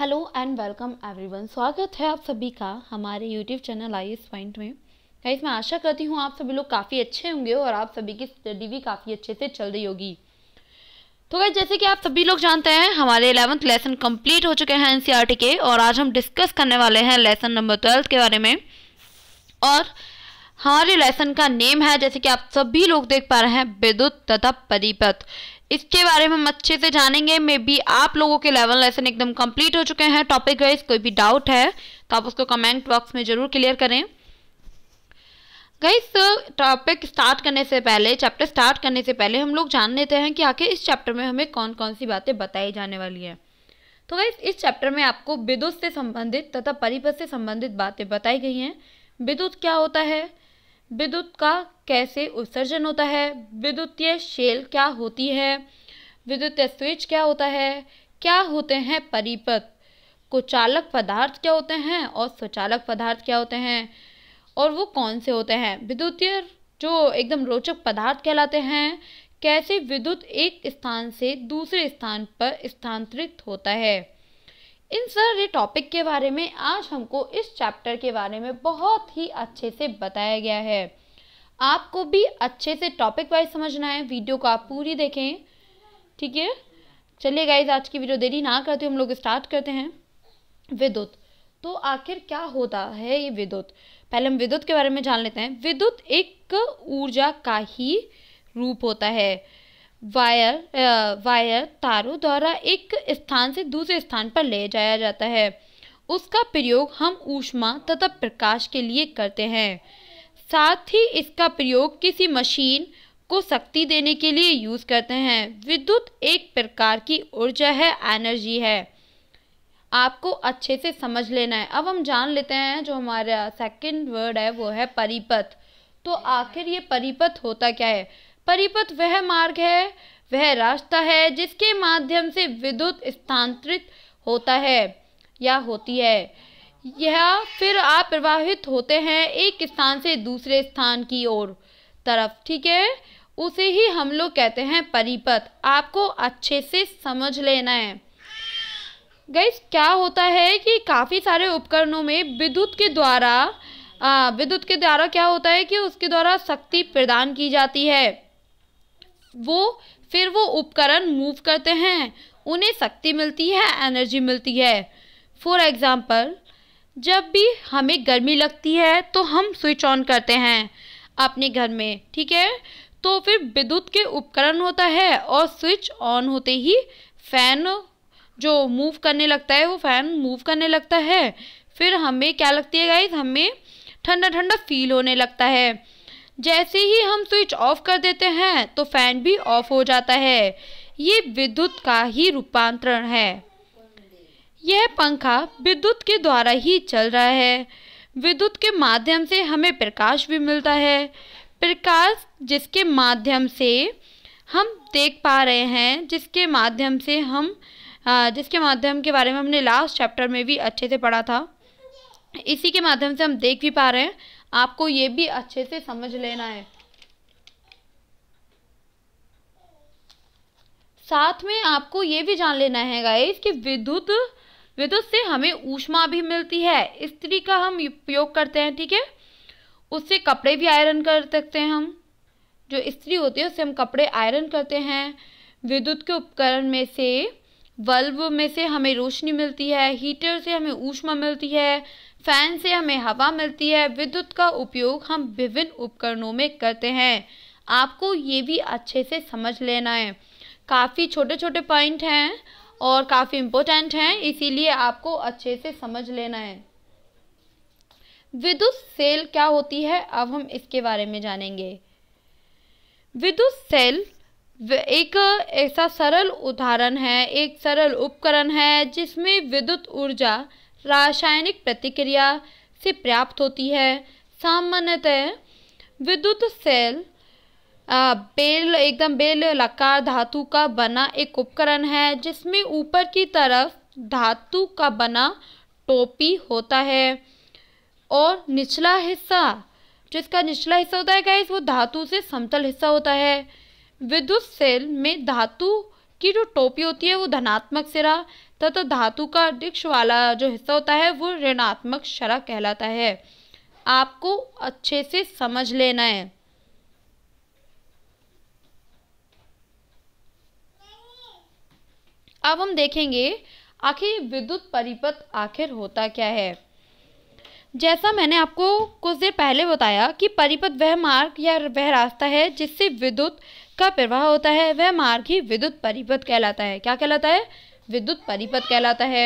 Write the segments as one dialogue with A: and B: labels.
A: hello and welcome everyone स्वागत है आप सभी का हमारे YouTube channel I S point में गाइस मैं आशा करती हूँ आप सभी लोग काफ़ी अच्छे होंगे और आप सभी की स्टडी भी काफ़ी अच्छे से चल रही होगी तो गाइस जैसे कि आप सभी लोग जानते हैं हमारे इलेवंथ लेसन कंप्लीट हो चुके हैं एन e के और आज हम डिस्कस करने वाले हैं लेसन नंबर ट्वेल्थ के बारे में और हमारे लेसन का नेम है जैसे कि आप सभी लोग देख पा रहे हैं विद्युत तथा परिपथ इसके बारे में हम अच्छे से जानेंगे मे बी आप लोगों के लेवल लेसन एकदम कंप्लीट हो चुके हैं टॉपिक वाइज कोई भी डाउट है तो आप उसको कमेंट बॉक्स में ज़रूर क्लियर करें गाइस टॉपिक स्टार्ट करने से पहले चैप्टर स्टार्ट करने से पहले हम लोग जान लेते हैं कि आखिर इस चैप्टर में हमें कौन कौन सी बातें बताई जाने वाली हैं तो गई इस चैप्टर में आपको विद्युत से संबंधित तथा परिपथ से संबंधित बातें बताई गई हैं विद्युत क्या होता है विद्युत का कैसे उत्सर्जन होता है विद्युतीय शेल क्या होती है विद्युतीय स्विच क्या होता है क्या होते हैं परिपथ कुचालक पदार्थ क्या होते हैं और स्वचालक पदार्थ क्या होते हैं और वो कौन से होते हैं विद्युतीय जो एकदम रोचक पदार्थ कहलाते हैं कैसे विद्युत एक स्थान से दूसरे स्थान पर स्थानांतरित होता है इन सारे टॉपिक के बारे में आज हमको इस चैप्टर के बारे में बहुत ही अच्छे से बताया गया है आपको भी अच्छे से टॉपिक वाइज समझना है वीडियो को आप पूरी देखें ठीक है चलिए गाइज आज की वीडियो देरी ना करते हम लोग स्टार्ट करते हैं विद्युत तो आखिर क्या होता है ये विद्युत पहले हम विद्युत के बारे में जान लेते हैं विद्युत एक ऊर्जा का ही रूप होता है वायर वायर तारों द्वारा एक स्थान से दूसरे स्थान पर ले जाया जाता है उसका प्रयोग हम ऊष्मा तथा प्रकाश के लिए करते हैं साथ ही इसका प्रयोग किसी मशीन को शक्ति देने के लिए यूज़ करते हैं विद्युत एक प्रकार की ऊर्जा है एनर्जी है आपको अच्छे से समझ लेना है अब हम जान लेते हैं जो हमारा सेकंड वर्ड है वो है परिपथ तो आखिर ये परिपथ होता क्या है परिपथ वह मार्ग है वह रास्ता है जिसके माध्यम से विद्युत स्थानांतरित होता है या होती है यह फिर आप प्रवाहित होते हैं एक स्थान से दूसरे स्थान की ओर तरफ ठीक है उसे ही हम लोग कहते हैं परिपथ आपको अच्छे से समझ लेना है गैस क्या होता है कि काफ़ी सारे उपकरणों में विद्युत के द्वारा विद्युत के द्वारा क्या होता है कि उसके द्वारा शक्ति प्रदान की जाती है वो फिर वो उपकरण मूव करते हैं उन्हें शक्ति मिलती है एनर्जी मिलती है फॉर एग्ज़ाम्पल जब भी हमें गर्मी लगती है तो हम स्विच ऑन करते हैं अपने घर में ठीक है तो फिर विद्युत के उपकरण होता है और स्विच ऑन होते ही फैन जो मूव करने लगता है वो फैन मूव करने लगता है फिर हमें क्या लगती है गाइज हमें ठंडा ठंडा फील होने लगता है जैसे ही हम स्विच ऑफ कर देते हैं तो फैन भी ऑफ हो जाता है ये विद्युत का ही रूपांतरण है यह पंखा विद्युत के द्वारा ही चल रहा है विद्युत के माध्यम से हमें प्रकाश भी मिलता है प्रकाश जिसके माध्यम से हम देख पा रहे हैं जिसके माध्यम से हम जिसके माध्यम के बारे में हमने लास्ट चैप्टर में भी अच्छे से पढ़ा था इसी के माध्यम से हम देख भी पा रहे हैं आपको ये भी अच्छे से समझ लेना है साथ में आपको ये भी जान लेना है गाइस कि विद्युत विद्युत से हमें ऊष्मा भी मिलती है स्त्री का हम उपयोग करते हैं ठीक है उससे कपड़े भी आयरन कर सकते हैं हम जो स्त्री होती है उससे हम कपड़े आयरन करते हैं विद्युत के उपकरण में से बल्ब में से हमें रोशनी मिलती है हीटर से हमें ऊष्मा मिलती है फैन से हमें हवा मिलती है विद्युत का उपयोग हम विभिन्न उपकरणों में करते हैं आपको ये भी अच्छे से समझ लेना है काफ़ी छोटे छोटे पॉइंट हैं और काफ़ी इम्पोर्टेंट हैं इसीलिए आपको अच्छे से समझ लेना है विद्युत सेल क्या होती है अब हम इसके बारे में जानेंगे विद्युत सेल एक ऐसा सरल उदाहरण है एक सरल उपकरण है जिसमें विद्युत ऊर्जा रासायनिक प्रतिक्रिया से प्राप्त होती है सामान्यतः विद्युत सेल आ, बेल एकदम बेल लकार धातु का बना एक उपकरण है जिसमें ऊपर की तरफ धातु का बना टोपी होता है और निचला हिस्सा जिसका निचला हिस्सा होता है गैस वो धातु से समतल हिस्सा होता है विद्युत सेल में धातु की जो टोपी होती है वो धनात्मक सिरा तथा तो धातु का वृक्ष वाला जो हिस्सा होता है वो ऋणात्मक शरा कहलाता है आपको अच्छे से समझ लेना है अब हम देखेंगे आखिर विद्युत परिपथ आखिर होता क्या है जैसा मैंने आपको कुछ देर पहले बताया कि परिपथ वह मार्ग या वह रास्ता है जिससे विद्युत का प्रवाह होता है वह मार्ग ही विद्युत परिपथ कहलाता है क्या कहलाता है विद्युत परिपथ कहलाता है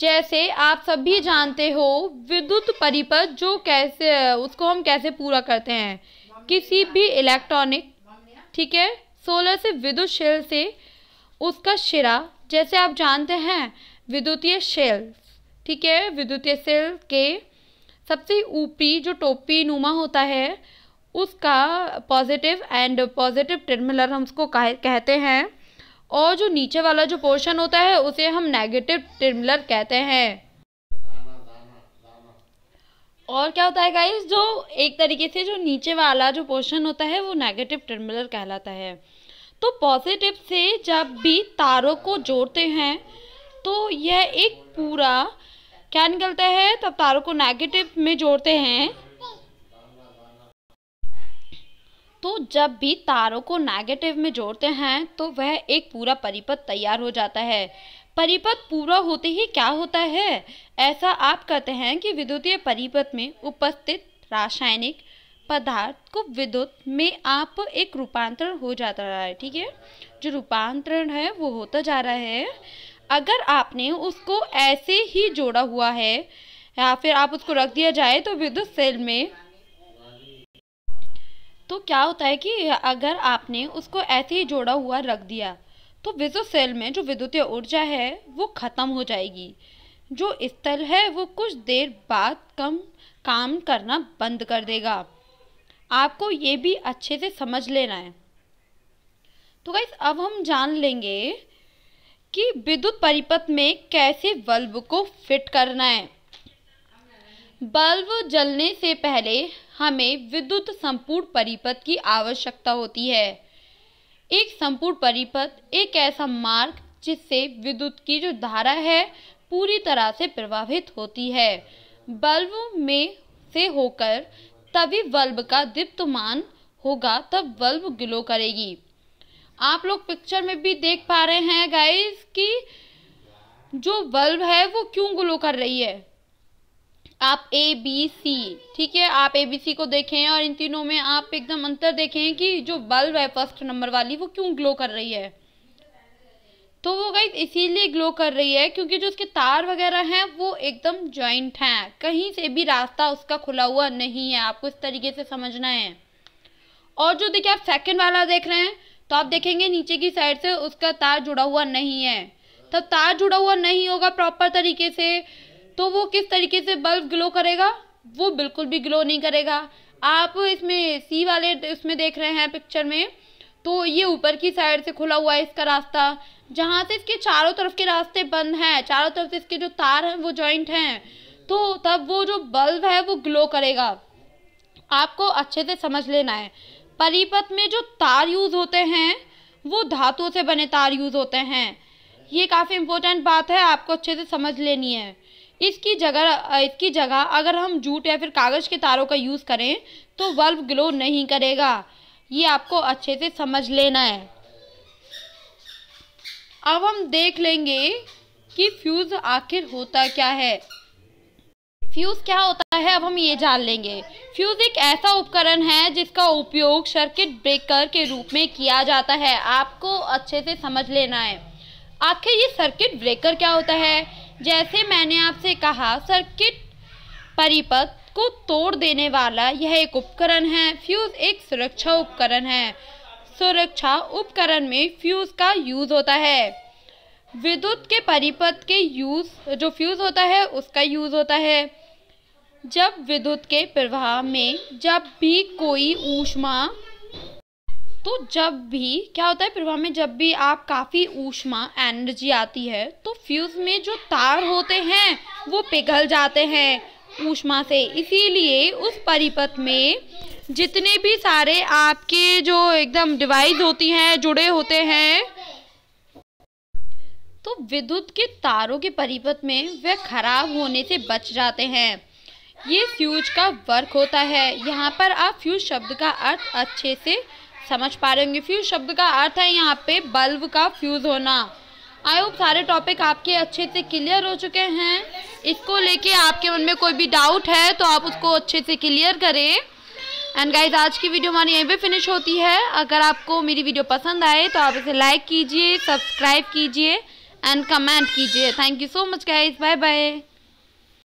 A: जैसे आप सभी जानते हो विद्युत परिपथ जो कैसे उसको हम कैसे पूरा करते हैं किसी भी इलेक्ट्रॉनिक ठीक है सोलर से विद्युत शेल से उसका शिरा जैसे आप जानते हैं विद्युतीय शेल ठीक है विद्युतीय सेल के सबसे ऊपरी जो टोपी नुमा होता है उसका पॉजिटिव एंड पॉजिटिव टर्मिनल हम उसको कहते हैं और जो नीचे वाला जो पोर्शन होता है उसे हम नेगेटिव टिम्बलर कहते हैं और क्या होता है गाइस जो एक तरीके से जो नीचे वाला जो पोर्शन होता है वो नेगेटिव टर्मिनल कहलाता है तो पॉजिटिव से जब भी तारों को जोड़ते हैं तो यह एक पूरा क्या निकलता है तब तारों को नेगेटिव में जोड़ते हैं तो जब भी तारों को नेगेटिव में जोड़ते हैं तो वह एक पूरा परिपथ तैयार हो जाता है परिपथ पूरा होते ही क्या होता है ऐसा आप कहते हैं कि विद्युतीय परिपथ में उपस्थित रासायनिक पदार्थ को विद्युत में आप एक रूपांतरण हो जाता रहा है ठीक है जो रूपांतरण है वो होता जा रहा है अगर आपने उसको ऐसे ही जोड़ा हुआ है या फिर आप उसको रख दिया जाए तो विद्युत सेल में तो क्या होता है कि अगर आपने उसको ऐसे ही जोड़ा हुआ रख दिया तो विद्युत सेल में जो विद्युतीय ऊर्जा है वो ख़त्म हो जाएगी जो स्थल है वो कुछ देर बाद कम काम करना बंद कर देगा आपको ये भी अच्छे से समझ लेना है तो गाइस अब हम जान लेंगे कि विद्युत परिपथ में कैसे बल्ब को फिट करना है बल्ब जलने से पहले हमें विद्युत संपूर्ण परिपथ की आवश्यकता होती है एक संपूर्ण परिपथ एक ऐसा मार्ग जिससे विद्युत की जो धारा है पूरी तरह से प्रभावित होती है बल्ब में से होकर तभी बल्ब का दीप्तमान होगा तब बल्ब ग्लो करेगी आप लोग पिक्चर में भी देख पा रहे हैं गाइस कि जो बल्ब है वो क्यों ग्लो कर रही है आप ए बी सी ठीक है आप ए बी सी को देखें और इन तीनों में आप एकदम अंतर देखें कि जो बल्ब है फर्स्ट नंबर वाली वो क्यों ग्लो कर रही है तो वो गई इसीलिए ग्लो कर रही है क्योंकि जो उसके तार वगैरह हैं वो एकदम जॉइंट हैं कहीं से भी रास्ता उसका खुला हुआ नहीं है आपको इस तरीके से समझना है और जो देखिए आप सेकेंड वाला देख रहे हैं तो आप देखेंगे नीचे की साइड से उसका तार जुड़ा हुआ नहीं है तब तार जुड़ा हुआ नहीं होगा प्रॉपर तरीके से तो वो किस तरीके से बल्ब ग्लो करेगा वो बिल्कुल भी ग्लो नहीं करेगा आप इसमें सी वाले इसमें देख रहे हैं पिक्चर में तो ये ऊपर की साइड से खुला हुआ है इसका रास्ता जहाँ से इसके चारों तरफ के रास्ते बंद हैं चारों तरफ से इसके जो तार हैं वो जॉइंट हैं तो तब वो जो बल्ब है वो ग्लो करेगा आपको अच्छे से समझ लेना है परिपथ में जो तार यूज़ होते हैं वो धातुओं से बने तार यूज़ होते हैं ये काफ़ी इम्पोर्टेंट बात है आपको अच्छे से समझ लेनी है इसकी जगह इसकी जगह अगर हम जूट या फिर कागज़ के तारों का यूज़ करें तो बल्ब ग्लो नहीं करेगा ये आपको अच्छे से समझ लेना है अब हम देख लेंगे कि फ्यूज़ आखिर होता क्या है फ्यूज़ क्या होता है अब हम ये जान लेंगे फ्यूज़ एक ऐसा उपकरण है जिसका उपयोग सर्किट ब्रेकर के रूप में किया जाता है आपको अच्छे से समझ लेना है आखिर ये सर्किट ब्रेकर क्या होता है जैसे मैंने आपसे कहा सर्किट परिपथ को तोड़ देने वाला यह एक उपकरण है फ्यूज़ एक सुरक्षा उपकरण है सुरक्षा उपकरण में फ्यूज़ का यूज़ होता है विद्युत के परिपथ के यूज़ जो फ्यूज़ होता है उसका यूज़ होता है जब विद्युत के प्रवाह में जब भी कोई ऊष्मा तो जब भी क्या होता है प्रवाह में जब भी आप काफ़ी ऊष्मा एनर्जी आती है तो फ्यूज़ में जो तार होते हैं वो पिघल जाते हैं ऊष्मा से इसीलिए उस परिपथ में जितने भी सारे आपके जो एकदम डिवाइस होती हैं जुड़े होते हैं तो विद्युत के तारों के परिपथ में वह खराब होने से बच जाते हैं ये फ्यूज का वर्क होता है यहाँ पर आप फ्यूज शब्द का अर्थ अच्छे से समझ पा रहे होंगे फ्यूज शब्द का अर्थ है यहाँ पे बल्ब का फ्यूज़ होना आई होप सारे टॉपिक आपके अच्छे से क्लियर हो चुके हैं इसको लेके आपके मन में कोई भी डाउट है तो आप उसको अच्छे से क्लियर करें एंड गाइज आज की वीडियो हमारी यहीं पे फिनिश होती है अगर आपको मेरी वीडियो पसंद आए तो आप इसे लाइक कीजिए सब्सक्राइब कीजिए एंड कमेंट कीजिए thank you so much guys bye bye